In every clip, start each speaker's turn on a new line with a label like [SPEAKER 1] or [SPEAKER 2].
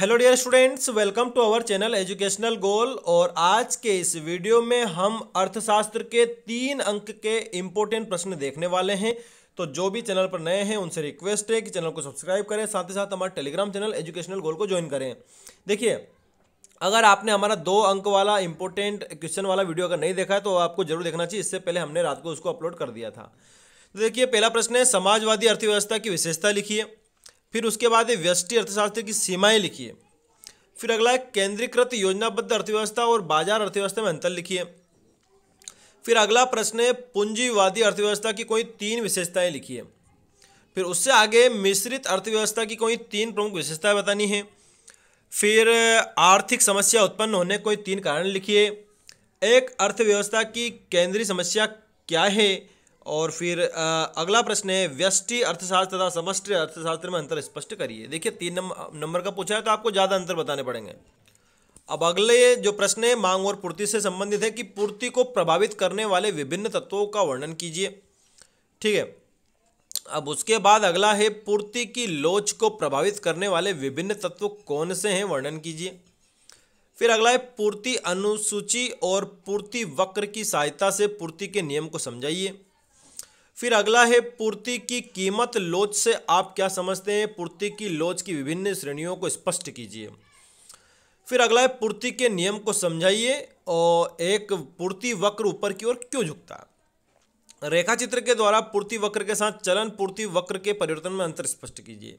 [SPEAKER 1] hello dear students welcome to our channel educational goal और आज के इस वीडियो में हम अर्थशास्त्र के तीन अंक के इम्पोर्टेंट प्रश्न देखने वाले हैं तो जो भी चैनल पर नए हैं उनसे रिक्वेस्ट है कि चैनल को सब्सक्राइब करें साथ ही साथ हमारे टेलीग्राम चैनल एजुकेशनल गोल को ज्वाइन करें देखिए अगर आपने हमारा दो अंक वाला इम्पोर्टेंट क्वेश्चन वाला वीडियो अगर नहीं देखा है तो आपको जरूर देखना चाहिए इससे पहले हमने रात को उसको अपलोड कर दिया था तो देखिए पहला प्रश्न है समाजवादी अर्थव्यवस्था की विशेषता लिखिए फिर उसके बाद है व्यष्टि अर्थशास्त्र की सीमाएं लिखिए फिर अगला है केंद्रीकृत योजनाबद्ध अर्थव्यवस्था और बाजार अर्थव्यवस्था में अंतर लिखिए फिर अगला प्रश्न है पूंजीवादी अर्थव्यवस्था की कोई तीन विशेषताएं लिखिए फिर उससे आगे मिश्रित अर्थव्यवस्था की कोई तीन प्रमुख विशेषताएं बतानी है फिर आर्थिक समस्या उत्पन्न होने कोई तीन कारण लिखिए एक अर्थव्यवस्था की केंद्रीय समस्या क्या है और फिर अगला प्रश्न है व्यष्टि अर्थशास्त्र तथा समष्टि अर्थशास्त्र में अंतर स्पष्ट करिए देखिए तीन नंबर का पूछा है तो आपको ज़्यादा अंतर बताने पड़ेंगे अब अगले जो प्रश्न है मांग और पूर्ति से संबंधित है कि पूर्ति को प्रभावित करने वाले विभिन्न तत्वों का वर्णन कीजिए ठीक है अब उसके बाद अगला है पूर्ति की लोच को प्रभावित करने वाले विभिन्न तत्व कौन से हैं वर्णन कीजिए फिर अगला है पूर्ति अनुसूची और पूर्ति वक्र की सहायता से पूर्ति के नियम को समझाइए फिर अगला है पूर्ति की कीमत लोच से आप क्या समझते हैं पूर्ति की लोच की विभिन्न श्रेणियों को स्पष्ट कीजिए फिर अगला है पूर्ति के नियम को समझाइए और एक पूर्ति वक्र ऊपर की ओर क्यों झुकता है रेखा चित्र के द्वारा पूर्ति वक्र के साथ चलन पूर्ति वक्र के परिवर्तन में अंतर स्पष्ट कीजिए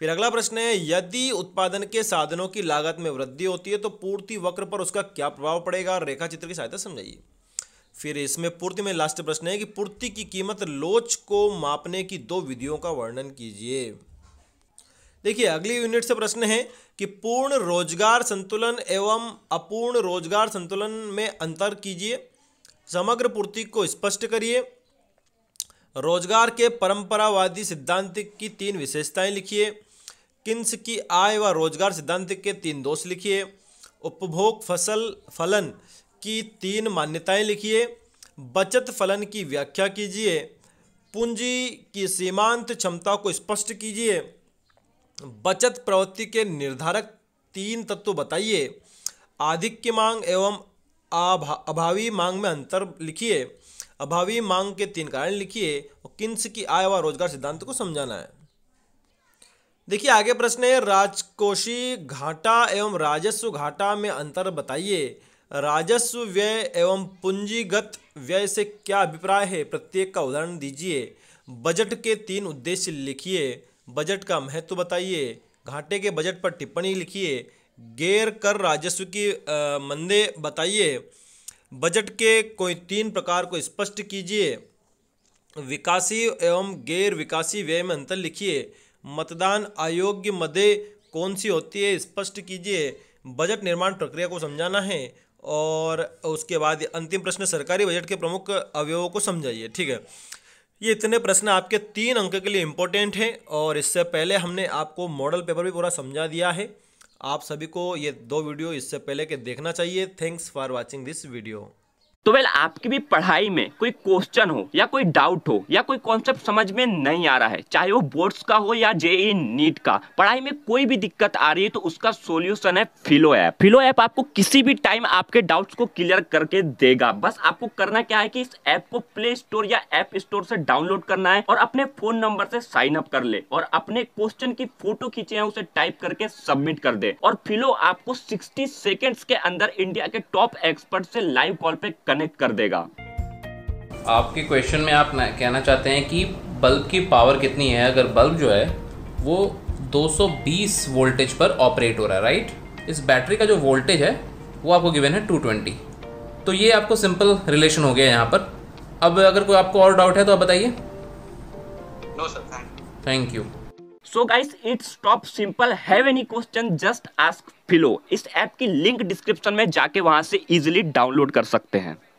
[SPEAKER 1] फिर अगला प्रश्न है यदि उत्पादन के साधनों की लागत में वृद्धि होती है तो पूर्ति वक्र पर उसका क्या प्रभाव पड़ेगा रेखा चित्र की सहायता समझाइए फिर इसमें पूर्ति में लास्ट प्रश्न है कि पूर्ति की कीमत लोच को मापने की दो विधियों का वर्णन कीजिए देखिए अगली यूनिट से प्रश्न है कि पूर्ण रोजगार संतुलन एवं अपूर्ण रोजगार संतुलन में अंतर कीजिए समग्र पूर्ति को स्पष्ट करिए रोजगार के परंपरावादी सिद्धांत की तीन विशेषताएं लिखिए किन्स की आय व रोजगार सिद्धांत के तीन दोष लिखिए उपभोग फसल फलन की तीन मान्यताएं लिखिए बचत फलन की व्याख्या कीजिए पूंजी की सीमांत क्षमता को स्पष्ट कीजिए बचत प्रवृत्ति के निर्धारक तीन तत्व बताइए आधिक की मांग एवं आभा, अभावी मांग में अंतर लिखिए अभावी मांग के तीन कारण लिखिए और किन्स की आय व रोजगार सिद्धांत को समझाना है देखिए आगे प्रश्न है राजकोषीय घाटा एवं राजस्व घाटा में अंतर बताइए राजस्व व्यय एवं पूंजीगत व्यय से क्या अभिप्राय है प्रत्येक का उदाहरण दीजिए बजट के तीन उद्देश्य लिखिए बजट का महत्व बताइए घाटे के बजट पर टिप्पणी लिखिए गैर कर राजस्व की मंदे बताइए बजट के कोई तीन प्रकार को स्पष्ट कीजिए विकासी एवं गैर विकासी व्यय में अंतर लिखिए मतदान आयोग्य मदे कौन सी होती है स्पष्ट कीजिए बजट निर्माण प्रक्रिया को समझाना है और उसके बाद अंतिम प्रश्न सरकारी बजट के प्रमुख अवयवों को समझाइए ठीक है ये इतने प्रश्न आपके तीन अंक के लिए इम्पोर्टेंट हैं और इससे पहले हमने आपको मॉडल पेपर भी पूरा समझा दिया है आप सभी को ये दो वीडियो इससे पहले के देखना चाहिए thanks for watching this video
[SPEAKER 2] तो वेल आपकी भी पढ़ाई में कोई क्वेश्चन हो या कोई डाउट हो या कोई कॉन्सेप्ट समझ में नहीं आ रहा है चाहे वो बोर्ड्स का हो या जेई नीट e का पढ़ाई में कोई भी दिक्कत आ रही है तो उसका सोल्यूशन है फिलो ऐप फिलो ऐप आपको किसी भी टाइम आपके डाउट्स को क्लियर करके देगा बस आपको करना क्या है कि इस ऐप को प्ले स्टोर या ऐप स्टोर से डाउनलोड करना है और अपने फोन नंबर से साइन अप कर ले और अपने क्वेश्चन की फोटो खींचे हैं उसे टाइप करके सबमिट कर दे और फिलो आपको सिक्सटी सेकेंड्स के अंदर इंडिया के टॉप एक्सपर्ट से लाइव कॉल पे कनेक्ट कर देगा आपके क्वेश्चन में आप कहना चाहते हैं कि बल्ब की पावर कितनी है अगर बल्ब जो है वो 220 वोल्टेज पर ऑपरेट हो रहा है राइट इस बैटरी का जो वोल्टेज है वो आपको गिवन है 220 तो ये आपको सिंपल रिलेशन हो गया यहाँ पर अब अगर कोई आपको और डाउट है तो आप बताइए no sir thank you so guys it's top simple have any question just ask Filo इस ऐप की लिंक डिस्क्रिप्शन में जाके वहां से इजीली डाउनलोड कर सकते हैं